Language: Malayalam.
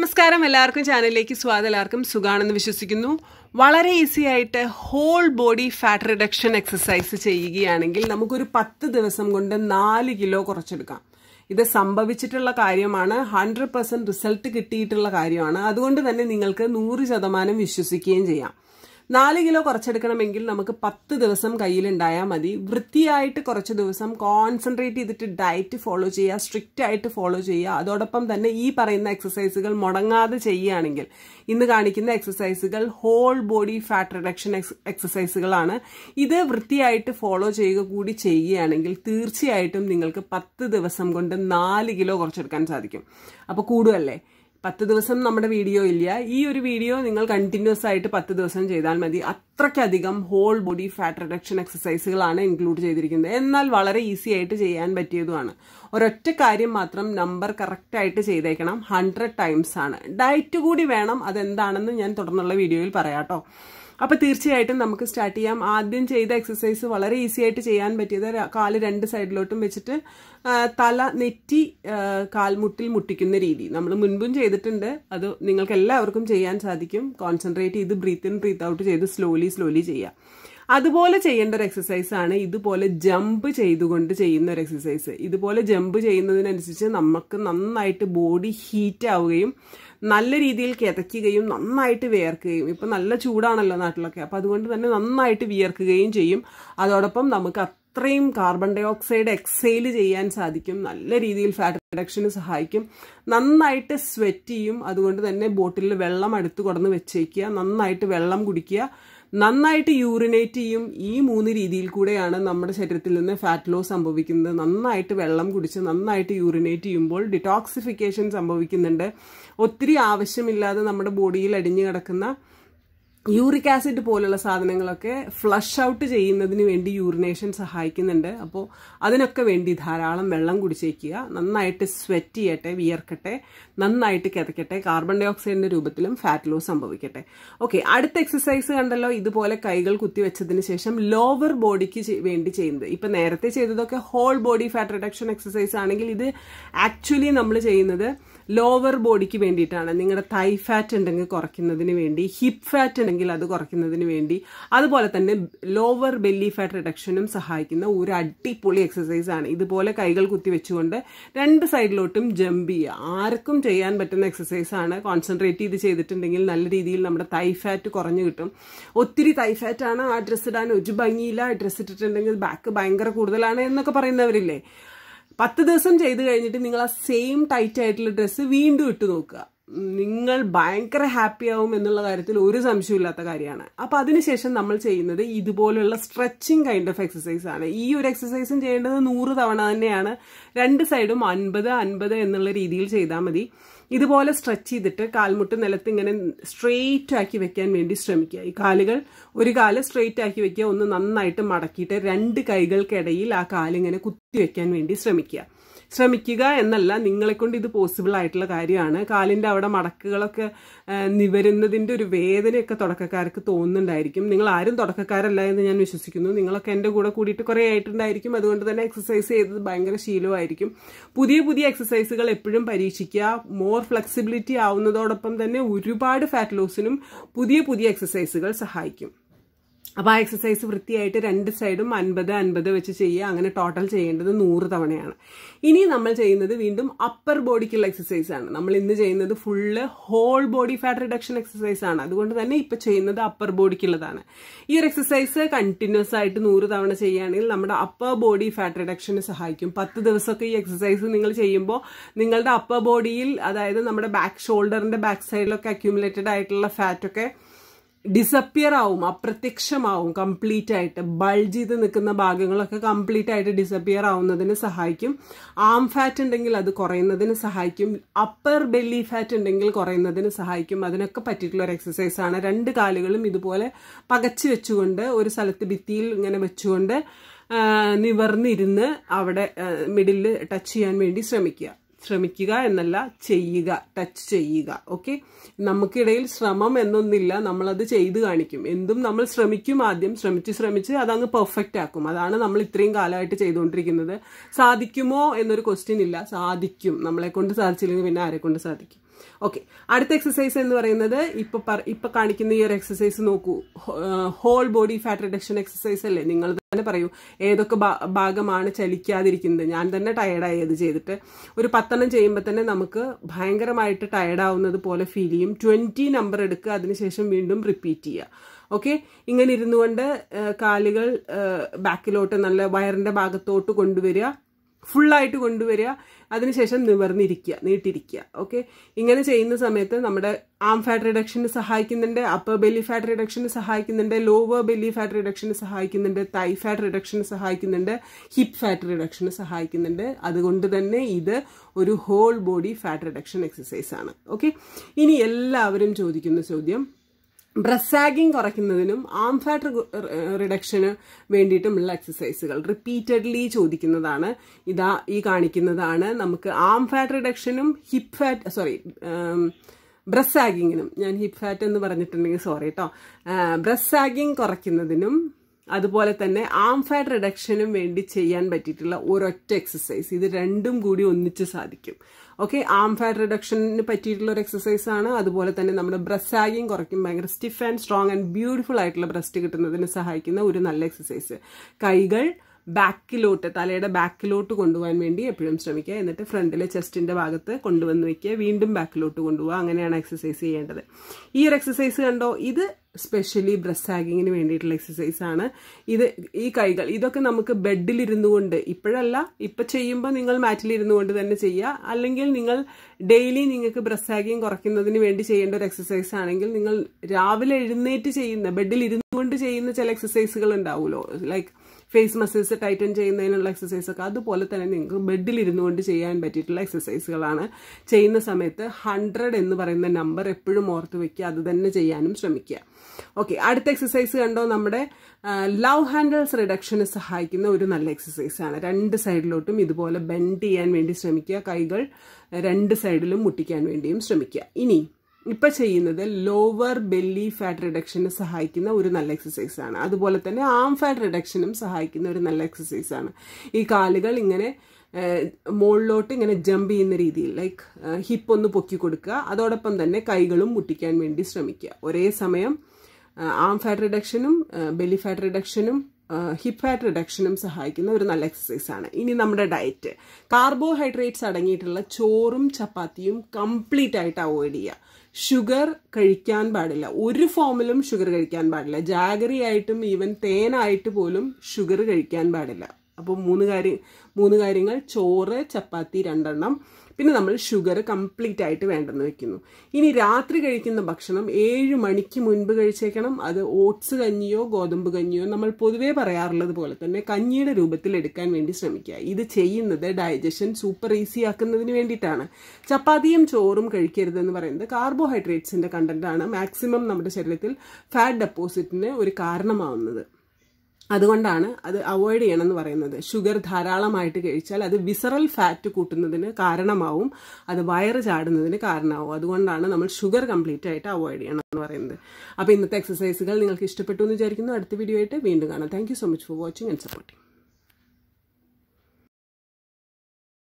നമസ്കാരം എല്ലാവർക്കും ചാനലിലേക്ക് സ്വാഗതം എല്ലാവർക്കും സുഖാണെന്ന് വിശ്വസിക്കുന്നു വളരെ ഈസി ആയിട്ട് whole body fat reduction exercise ചെയ്യുകയാണെങ്കിൽ നമുക്കൊരു പത്ത് ദിവസം കൊണ്ട് നാല് കിലോ കുറച്ചെടുക്കാം ഇത് സംഭവിച്ചിട്ടുള്ള കാര്യമാണ് ഹൺഡ്രഡ് പെർസെൻറ്റ് റിസൾട്ട് കിട്ടിയിട്ടുള്ള കാര്യമാണ് അതുകൊണ്ട് തന്നെ നിങ്ങൾക്ക് നൂറ് ശതമാനം വിശ്വസിക്കുകയും ചെയ്യാം നാല് കിലോ കുറച്ചെടുക്കണമെങ്കിൽ നമുക്ക് പത്ത് ദിവസം കയ്യിലുണ്ടായാൽ മതി വൃത്തിയായിട്ട് കുറച്ച് ദിവസം കോൺസെൻട്രേറ്റ് ചെയ്തിട്ട് ഡയറ്റ് ഫോളോ ചെയ്യുക സ്ട്രിക്റ്റ് ആയിട്ട് ഫോളോ ചെയ്യുക അതോടൊപ്പം തന്നെ ഈ പറയുന്ന എക്സസൈസുകൾ മുടങ്ങാതെ ചെയ്യുകയാണെങ്കിൽ ഇന്ന് കാണിക്കുന്ന എക്സസൈസുകൾ ഹോൾ ബോഡി ഫാറ്റ് റിഡക്ഷൻ എക്സസൈസുകളാണ് ഇത് വൃത്തിയായിട്ട് ഫോളോ ചെയ്യുക കൂടി ചെയ്യുകയാണെങ്കിൽ തീർച്ചയായിട്ടും നിങ്ങൾക്ക് പത്ത് ദിവസം കൊണ്ട് നാല് കിലോ കുറച്ചെടുക്കാൻ സാധിക്കും അപ്പോൾ കൂടുമല്ലേ പത്ത് ദിവസം നമ്മുടെ വീഡിയോ ഇല്ല ഈ ഒരു വീഡിയോ നിങ്ങൾ കണ്ടിന്യൂസ് ആയിട്ട് പത്ത് ദിവസം ചെയ്താൽ മതി അത്രയ്ക്കധികം ഹോൾ ബോഡി ഫാറ്റ് റിഡക്ഷൻ എക്സസൈസുകളാണ് ഇൻക്ലൂഡ് ചെയ്തിരിക്കുന്നത് എന്നാൽ വളരെ ഈസി ആയിട്ട് ചെയ്യാൻ പറ്റിയതുമാണ് ഒരൊറ്റ കാര്യം മാത്രം നമ്പർ കറക്റ്റായിട്ട് ചെയ്തേക്കണം ഹൺഡ്രഡ് ടൈംസ് ആണ് ഡയറ്റ് കൂടി വേണം അതെന്താണെന്ന് ഞാൻ തുടർന്നുള്ള വീഡിയോയിൽ പറയാം കേട്ടോ അപ്പോൾ തീർച്ചയായിട്ടും നമുക്ക് സ്റ്റാർട്ട് ചെയ്യാം ആദ്യം ചെയ്ത എക്സസൈസ് വളരെ ഈസി ആയിട്ട് ചെയ്യാൻ പറ്റിയത് കാല് രണ്ട് സൈഡിലോട്ടും വെച്ചിട്ട് തല നെറ്റി കാൽമുട്ടിൽ മുട്ടിക്കുന്ന രീതി നമ്മൾ മുൻപും ചെയ്തിട്ടുണ്ട് അത് നിങ്ങൾക്ക് എല്ലാവർക്കും ചെയ്യാൻ സാധിക്കും കോൺസെൻട്രേറ്റ് ചെയ്ത് ബ്രീത്ത് ഇൻ ബ്രീത്ത് ഔട്ട് ചെയ്ത് സ്ലോലി സ്ലോലി ചെയ്യാം അതുപോലെ ചെയ്യേണ്ട ഒരു ആണ് ഇതുപോലെ ജമ്പ് ചെയ്തുകൊണ്ട് ചെയ്യുന്ന ഒരു എക്സസൈസ് ഇതുപോലെ ജമ്പ് ചെയ്യുന്നതിനനുസരിച്ച് നമുക്ക് നന്നായിട്ട് ബോഡി ഹീറ്റ് ആവുകയും നല്ല രീതിയിൽ കിതയ്ക്കുകയും നന്നായിട്ട് വിയർക്കുകയും ഇപ്പം നല്ല ചൂടാണല്ലോ നാട്ടിലൊക്കെ അപ്പം അതുകൊണ്ട് തന്നെ നന്നായിട്ട് വിയർക്കുകയും ചെയ്യും അതോടൊപ്പം നമുക്ക് അത്രയും കാർബൺ ഡൈ ഓക്സൈഡ് എക്സൈൽ ചെയ്യാൻ സാധിക്കും നല്ല രീതിയിൽ ഫാറ്റ് റിഡക്ഷന് സഹായിക്കും നന്നായിട്ട് സ്വെറ്റ് ചെയ്യും അതുകൊണ്ട് തന്നെ ബോട്ടിലിൽ വെള്ളം അടുത്ത് കൊടുന്ന് വെച്ചേക്കുക നന്നായിട്ട് വെള്ളം കുടിക്കുക നന്നായിട്ട് യൂറിനേറ്റ് ചെയ്യും ഈ മൂന്ന് രീതിയിൽ കൂടെയാണ് നമ്മുടെ ശരീരത്തിൽ നിന്ന് ഫാറ്റ് ലോസ് സംഭവിക്കുന്നത് നന്നായിട്ട് വെള്ളം കുടിച്ച് നന്നായിട്ട് യൂറിനേറ്റ് ചെയ്യുമ്പോൾ ഡിറ്റോക്സിഫിക്കേഷൻ സംഭവിക്കുന്നുണ്ട് ഒത്തിരി ആവശ്യമില്ലാതെ നമ്മുടെ ബോഡിയിൽ അടിഞ്ഞു കിടക്കുന്ന യൂറിക് ആസിഡ് പോലുള്ള സാധനങ്ങളൊക്കെ ഫ്ലഷ് ഔട്ട് ചെയ്യുന്നതിന് വേണ്ടി യൂറിനേഷൻ സഹായിക്കുന്നുണ്ട് അപ്പോൾ അതിനൊക്കെ വേണ്ടി ധാരാളം വെള്ളം കുടിച്ചേക്കുക നന്നായിട്ട് സ്വെറ്റ് ചെയ്യട്ടെ വിയർക്കട്ടെ നന്നായിട്ട് കിതക്കട്ടെ കാർബൺ ഡൈ ഓക്സൈഡിന്റെ രൂപത്തിലും ഫാറ്റ് ലോസ് സംഭവിക്കട്ടെ ഓക്കെ അടുത്ത എക്സസൈസ് കണ്ടല്ലോ ഇതുപോലെ കൈകൾ കുത്തിവെച്ചതിന് ശേഷം ലോവർ ബോഡിക്ക് വേണ്ടി ചെയ്യുന്നത് ഇപ്പൊ നേരത്തെ ചെയ്തതൊക്കെ whole body fat reduction exercise ആണെങ്കിൽ ഇത് ആക്ച്വലി നമ്മൾ ചെയ്യുന്നത് ലോവർ ബോഡിക്ക് വേണ്ടിയിട്ടാണ് നിങ്ങളുടെ തൈ ഫാറ്റ് ഉണ്ടെങ്കിൽ കുറയ്ക്കുന്നതിന് വേണ്ടി ഹിപ്പ് ഫാറ്റ് ആണെങ്കിൽ അത് കുറയ്ക്കുന്നതിന് വേണ്ടി അതുപോലെ തന്നെ ലോവർ ബെല്ലി ഫാറ്റ് റിഡക്ഷനും സഹായിക്കുന്ന ഒരു അടിപൊളി എക്സസൈസ് ആണ് ഇതുപോലെ കൈകൾ കുത്തി വെച്ചുകൊണ്ട് രണ്ട് സൈഡിലോട്ടും ജമ്പ് ചെയ്യുക ആർക്കും ചെയ്യാൻ പറ്റുന്ന എക്സസൈസ് ആണ് കോൺസെൻട്രേറ്റ് ചെയ്ത് ചെയ്തിട്ടുണ്ടെങ്കിൽ നല്ല രീതിയിൽ നമ്മുടെ തൈ ഫാറ്റ് കുറഞ്ഞു കിട്ടും ഒത്തിരി തൈ ഫാറ്റ് ആണ് ആ ഡ്രസ് ഇടാൻ ഒരു ഭംഗിയില്ല ഡ്രസ് ഇട്ടിട്ടുണ്ടെങ്കിൽ ബാക്ക് ഭയങ്കര കൂടുതലാണ് എന്നൊക്കെ പറയുന്നവരില്ലേ പത്ത് ദിവസം ചെയ്ത് കഴിഞ്ഞിട്ട് നിങ്ങൾ ആ സെയിം ടൈറ്റ് ആയിട്ടുള്ള ഡ്രസ്സ് വീണ്ടും ഇട്ട് നോക്കുക നിങ്ങൾ ഭയങ്കര ഹാപ്പി ആവും എന്നുള്ള കാര്യത്തിൽ ഒരു സംശയമില്ലാത്ത കാര്യമാണ് അപ്പം അതിനുശേഷം നമ്മൾ ചെയ്യുന്നത് ഇതുപോലുള്ള സ്ട്രെച്ചിങ് കൈൻഡ് ഓഫ് എക്സസൈസ് ആണ് ഈ ഒരു എക്സസൈസും ചെയ്യേണ്ടത് നൂറ് തവണ തന്നെയാണ് രണ്ട് സൈഡും അൻപത് അൻപത് എന്നുള്ള രീതിയിൽ ചെയ്താൽ മതി ഇതുപോലെ സ്ട്രെച്ച് ചെയ്തിട്ട് കാൽമുട്ട് നിലത്ത് ഇങ്ങനെ സ്ട്രെയിറ്റ് ആക്കി വെക്കാൻ വേണ്ടി ശ്രമിക്കുക ഈ കാലുകൾ ഒരു കാല് സ്ട്രെയിറ്റ് ആക്കി വെക്കുക ഒന്ന് നന്നായിട്ട് മടക്കിയിട്ട് രണ്ട് കൈകൾക്കിടയിൽ ആ കാലിങ്ങനെ കുത്തി വെക്കാൻ വേണ്ടി ശ്രമിക്കുക ശ്രമിക്കുക എന്നല്ല നിങ്ങളെക്കൊണ്ട് ഇത് പോസിബിൾ ആയിട്ടുള്ള കാര്യമാണ് കാലിൻ്റെ അവിടെ മടക്കുകളൊക്കെ നിവരുന്നതിൻ്റെ ഒരു വേദനയൊക്കെ തുടക്കക്കാർക്ക് തോന്നുന്നുണ്ടായിരിക്കും നിങ്ങൾ ആരും തുടക്കക്കാരല്ല എന്ന് ഞാൻ വിശ്വസിക്കുന്നു നിങ്ങളൊക്കെ എൻ്റെ കൂടെ കൂടിയിട്ട് കുറേ ആയിട്ടുണ്ടായിരിക്കും അതുകൊണ്ട് തന്നെ എക്സസൈസ് ചെയ്തത് ഭയങ്കര ശീലമായിരിക്കും പുതിയ പുതിയ എക്സസൈസുകൾ എപ്പോഴും പരീക്ഷിക്കുക മോർ ഫ്ലെക്സിബിലിറ്റി ആവുന്നതോടൊപ്പം തന്നെ ഒരുപാട് ഫാറ്റ് ലോസിനും പുതിയ പുതിയ എക്സസൈസുകൾ സഹായിക്കും അപ്പോൾ ആ എക്സസൈസ് വൃത്തിയായിട്ട് രണ്ട് സൈഡും അൻപത് അൻപത് വെച്ച് ചെയ്യുക അങ്ങനെ ടോട്ടൽ ചെയ്യേണ്ടത് നൂറ് തവണയാണ് ഇനി നമ്മൾ ചെയ്യുന്നത് വീണ്ടും അപ്പർ ബോഡിക്കുള്ള എക്സസൈസ് ആണ് നമ്മൾ ഇന്ന് ചെയ്യുന്നത് full whole body fat reduction exercise ആണ് അതുകൊണ്ട് തന്നെ ഇപ്പോൾ ചെയ്യുന്നത് അപ്പർ ബോഡിക്കുള്ളതാണ് ഈ ഒരു എക്സസൈസ് കണ്ടിന്യൂസ് ആയിട്ട് നൂറ് തവണ ചെയ്യുകയാണെങ്കിൽ നമ്മുടെ അപ്പർ ബോഡി ഫാറ്റ് റിഡക്ഷന് സഹായിക്കും പത്ത് ദിവസമൊക്കെ ഈ എക്സസൈസ് നിങ്ങൾ ചെയ്യുമ്പോൾ നിങ്ങളുടെ അപ്പർ ബോഡിയിൽ അതായത് നമ്മുടെ ബാക്ക് ഷോൾഡറിന്റെ ബാക്ക് സൈഡിലൊക്കെ അക്യൂമുലേറ്റഡ് ആയിട്ടുള്ള ഫാറ്റൊക്കെ ഡിസപ്പിയർ ആവും അപ്രത്യക്ഷമാവും കംപ്ലീറ്റ് ആയിട്ട് ബൾജ് ചെയ്ത് നിൽക്കുന്ന ഭാഗങ്ങളൊക്കെ കംപ്ലീറ്റ് ആയിട്ട് ഡിസപ്പിയർ ആവുന്നതിന് സഹായിക്കും ആം ഫാറ്റ് ഉണ്ടെങ്കിൽ അത് കുറയുന്നതിന് സഹായിക്കും അപ്പർ ബെല്ലി ഫാറ്റ് ഉണ്ടെങ്കിൽ കുറയുന്നതിന് സഹായിക്കും അതിനൊക്കെ പറ്റിയിട്ടുള്ള ഒരു എക്സസൈസ് ആണ് രണ്ട് കാലുകളും ഇതുപോലെ പകച്ചു വെച്ചുകൊണ്ട് ഒരു സ്ഥലത്ത് ഭിത്തിയിൽ ഇങ്ങനെ വെച്ചുകൊണ്ട് നിവർന്നിരുന്ന് അവിടെ മിഡിലിൽ ടച്ച് ചെയ്യാൻ വേണ്ടി ശ്രമിക്കുക ശ്രമിക്കുക എന്നല്ല ചെയ്യുക ടച്ച് ചെയ്യുക ഓക്കെ നമുക്കിടയിൽ ശ്രമം എന്നൊന്നില്ല നമ്മളത് ചെയ്ത് കാണിക്കും എന്തും നമ്മൾ ശ്രമിക്കും ആദ്യം ശ്രമിച്ച് ശ്രമിച്ച് അതങ്ങ് പെർഫെക്റ്റ് ആക്കും അതാണ് നമ്മൾ ഇത്രയും കാലമായിട്ട് ചെയ്തുകൊണ്ടിരിക്കുന്നത് സാധിക്കുമോ എന്നൊരു ക്വസ്റ്റ്യൻ ഇല്ല സാധിക്കും നമ്മളെ കൊണ്ട് സാധിച്ചില്ലെങ്കിൽ പിന്നെ ആരെ കൊണ്ട് സാധിക്കും ഓക്കെ അടുത്ത എക്സസൈസ് എന്ന് പറയുന്നത് ഇപ്പൊ ഇപ്പൊ കാണിക്കുന്ന ഈ ഒരു എക്സസൈസ് നോക്കൂ whole body fat reduction exercise അല്ലേ നിങ്ങൾ തന്നെ പറയൂ ഏതൊക്കെ ഭാഗമാണ് ചലിക്കാതിരിക്കുന്നത് ഞാൻ തന്നെ ടയർഡായി അത് ചെയ്തിട്ട് ഒരു പത്തെണ്ണം ചെയ്യുമ്പോൾ തന്നെ നമുക്ക് ഭയങ്കരമായിട്ട് ടയർഡാവുന്നത് പോലെ ഫീൽ ചെയ്യും ട്വന്റി നമ്പർ എടുക്കുക അതിനുശേഷം വീണ്ടും റിപ്പീറ്റ് ചെയ്യുക ഓക്കെ ഇങ്ങനെ ഇരുന്നുകൊണ്ട് കാലുകൾ ബാക്കിലോട്ട് നല്ല വയറിന്റെ ഭാഗത്തോട്ട് കൊണ്ടുവരിക ഫുള്ളായിട്ട് കൊണ്ടുവരിക അതിനുശേഷം നിവർന്നിരിക്കുക നീട്ടിരിക്കുക ഓക്കെ ഇങ്ങനെ ചെയ്യുന്ന സമയത്ത് നമ്മുടെ ആം ഫാറ്റ് റിഡക്ഷന് സഹായിക്കുന്നുണ്ട് അപ്പർ ബെല്ലി ഫാറ്റ് റിഡക്ഷന് സഹായിക്കുന്നുണ്ട് ലോവർ ബെല്ലി ഫാറ്റ് റിഡക്ഷന് സഹായിക്കുന്നുണ്ട് തൈ ഫാറ്റ് റിഡക്ഷന് സഹായിക്കുന്നുണ്ട് ഹിപ്പ് ഫാറ്റ് റിഡക്ഷന് സഹായിക്കുന്നുണ്ട് അതുകൊണ്ട് തന്നെ ഇത് ഒരു whole body fat reduction exercise ആണ് ഓക്കെ ഇനി എല്ലാവരും ചോദിക്കുന്ന ചോദ്യം ബ്രസാഗിങ് കുറയ്ക്കുന്നതിനും ആം ഫാറ്റ് റിഡക്ഷന് വേണ്ടിയിട്ടുമുള്ള എക്സസൈസുകൾ റിപ്പീറ്റഡ്ലി ചോദിക്കുന്നതാണ് ഇതാ ഈ കാണിക്കുന്നതാണ് നമുക്ക് ആം ഫാറ്റ് റിഡക്ഷനും ഹിപ്പ് ഫാറ്റ് സോറി ബ്രസ്സാഗിങ്ങിനും ഞാൻ ഹിപ്പ് ഫാറ്റ് എന്ന് പറഞ്ഞിട്ടുണ്ടെങ്കിൽ സോറി കേട്ടോ ബ്രസ്സാഗിങ് കുറയ്ക്കുന്നതിനും അതുപോലെ തന്നെ ആം ഫാറ്റ് റിഡക്ഷനും വേണ്ടി ചെയ്യാൻ പറ്റിയിട്ടുള്ള ഒരൊറ്റ എക്സസൈസ് ഇത് രണ്ടും കൂടി ഒന്നിച്ച് സാധിക്കും ഓക്കെ ആം ഫാറ്റ് റിഡക്ഷന് പറ്റിയിട്ടുള്ള ഒരു എക്സസൈസ് ആണ് അതുപോലെ തന്നെ നമ്മുടെ ബ്രസ്റ്റ് ആഗിങ് കുറയ്ക്കും ഭയങ്കര stiff and strong and beautiful ആയിട്ടുള്ള ബ്രസ്റ്റ് കിട്ടുന്നതിന് സഹായിക്കുന്ന ഒരു നല്ല എക്സസൈസ് കൈകൾ ബാക്കിലോട്ട് തലയുടെ ബാക്കിലോട്ട് കൊണ്ടുപോകാൻ വേണ്ടി എപ്പോഴും ശ്രമിക്കുക എന്നിട്ട് ഫ്രണ്ടിലെ ചെസ്റ്റിന്റെ ഭാഗത്ത് കൊണ്ടുവന്ന് വെക്കുക വീണ്ടും ബാക്കിലോട്ട് കൊണ്ടുപോകുക അങ്ങനെയാണ് എക്സസൈസ് ചെയ്യേണ്ടത് ഈ ഒരു എക്സസൈസ് കണ്ടോ ഇത് സ്പെഷ്യലി ബ്രസ്റ്റ് ഹാഗിങ്ങിന് വേണ്ടിയിട്ടുള്ള എക്സസൈസ് ആണ് ഇത് ഈ കൈകൾ ഇതൊക്കെ നമുക്ക് ബെഡിലിരുന്നു കൊണ്ട് ഇപ്പോഴല്ല ഇപ്പം ചെയ്യുമ്പോൾ നിങ്ങൾ മാറ്റിലിരുന്നു കൊണ്ട് തന്നെ ചെയ്യുക അല്ലെങ്കിൽ നിങ്ങൾ ഡെയിലി നിങ്ങൾക്ക് ബ്രസ്റ്റ് ഹാഗിങ് കുറയ്ക്കുന്നതിന് വേണ്ടി ചെയ്യേണ്ട ഒരു എക്സസൈസ് ആണെങ്കിൽ നിങ്ങൾ രാവിലെ എഴുന്നേറ്റ് ചെയ്യുന്ന ബെഡിൽ ഇരുന്നു കൊണ്ട് ചെയ്യുന്ന ചില എക്സസൈസുകൾ ഉണ്ടാവുമല്ലോ ലൈക്ക് ഫേസ് മസിൽസ് ടൈറ്റൻ ചെയ്യുന്നതിനുള്ള എക്സസൈസ് ഒക്കെ അതുപോലെ തന്നെ നിങ്ങൾക്ക് ബെഡിലിരുന്നു കൊണ്ട് ചെയ്യാൻ പറ്റിയിട്ടുള്ള എക്സസൈസുകളാണ് ചെയ്യുന്ന സമയത്ത് ഹൺഡ്രഡ് എന്ന് പറയുന്ന നമ്പർ എപ്പോഴും ഓർത്ത് വയ്ക്കുക അത് തന്നെ ചെയ്യാനും ശ്രമിക്കുക ഓക്കെ അടുത്ത എക്സസൈസ് കണ്ടോ നമ്മുടെ ലവ് ഹാൻഡിൽസ് റിഡക്ഷന് സഹായിക്കുന്ന ഒരു നല്ല ആണ് രണ്ട് സൈഡിലോട്ടും ഇതുപോലെ ബെൻഡ് ചെയ്യാൻ വേണ്ടി ശ്രമിക്കുക കൈകൾ രണ്ട് സൈഡിലും മുട്ടിക്കാൻ വേണ്ടിയും ശ്രമിക്കുക ഇനി ഇപ്പൊ ചെയ്യുന്നത് ലോവർ ബെല്ലി ഫാറ്റ് റിഡക്ഷന് സഹായിക്കുന്ന ഒരു നല്ല ആണ് അതുപോലെ തന്നെ ആം ഫാറ്റ് റിഡക്ഷനും സഹായിക്കുന്ന ഒരു നല്ല ആണ് ഈ കാലുകൾ ഇങ്ങനെ മുകളിലോട്ട് ഇങ്ങനെ ജമ്പ് ചെയ്യുന്ന രീതിയിൽ ലൈക്ക് ഹിപ്പ് ഒന്ന് പൊക്കി കൊടുക്കുക അതോടൊപ്പം തന്നെ കൈകളും മുട്ടിക്കാൻ വേണ്ടി ശ്രമിക്കുക ഒരേ സമയം ആം ഫാറ്റ് റിഡക്ഷനും ബെലി ഫാറ്റ് റിഡക്ഷനും ഹിപ്പ് ഫാറ്റ് റിഡക്ഷനും സഹായിക്കുന്ന ഒരു നല്ല എക്സസൈസ് ആണ് ഇനി നമ്മുടെ ഡയറ്റ് കാർബോഹൈഡ്രേറ്റ്സ് അടങ്ങിയിട്ടുള്ള ചോറും ചപ്പാത്തിയും കംപ്ലീറ്റ് ആയിട്ട് അവോയ്ഡ് ചെയ്യുക ഷുഗർ കഴിക്കാൻ പാടില്ല ഒരു ഫോമിലും ഷുഗർ കഴിക്കാൻ പാടില്ല ജാഗറി ആയിട്ടും ഈവൻ തേനായിട്ട് പോലും ഷുഗർ കഴിക്കാൻ പാടില്ല അപ്പോൾ മൂന്ന് കാര്യം മൂന്ന് കാര്യങ്ങൾ ചോറ് ചപ്പാത്തി രണ്ടെണ്ണം പിന്നെ നമ്മൾ ഷുഗർ കംപ്ലീറ്റ് ആയിട്ട് വേണ്ടെന്ന് വെക്കുന്നു ഇനി രാത്രി കഴിക്കുന്ന ഭക്ഷണം ഏഴ് മണിക്ക് മുൻപ് കഴിച്ചേക്കണം അത് ഓട്സ് കഞ്ഞിയോ ഗോതമ്പ് കഞ്ഞിയോ നമ്മൾ പൊതുവേ പറയാറുള്ളത് പോലെ തന്നെ കഞ്ഞിയുടെ രൂപത്തിൽ എടുക്കാൻ വേണ്ടി ശ്രമിക്കുക ഇത് ചെയ്യുന്നത് ഡൈജഷൻ സൂപ്പർ ഈസി ആക്കുന്നതിന് വേണ്ടിയിട്ടാണ് ചപ്പാത്തിയും ചോറും കഴിക്കരുതെന്ന് പറയുന്നത് കാർബോഹൈഡ്രേറ്റ്സിന്റെ കണ്ടന്റാണ് മാക്സിമം നമ്മുടെ ശരീരത്തിൽ ഫാറ്റ് ഡെപ്പോസിറ്റിന് ഒരു കാരണമാവുന്നത് അതുകൊണ്ടാണ് അത് അവോയ്ഡ് ചെയ്യണം എന്ന് പറയുന്നത് ഷുഗർ ധാരാളമായിട്ട് കഴിച്ചാൽ അത് വിസറൽ ഫാറ്റ് കൂട്ടുന്നതിന് കാരണമാവും അത് വയറ് ചാടുന്നതിന് കാരണമാവും അതുകൊണ്ടാണ് നമ്മൾ ഷുഗർ കംപ്ലീറ്റ് ആയിട്ട് അവോയ്ഡ് ചെയ്യണം എന്ന് പറയുന്നത് അപ്പോൾ ഇന്നത്തെ എക്സസൈസുകൾ നിങ്ങൾക്ക് ഇഷ്ടപ്പെട്ടു എന്ന് വിചാരിക്കുന്നു അടുത്ത വീഡിയോ ആയിട്ട് വീണ്ടും കാണാം thank so much for watching and supporting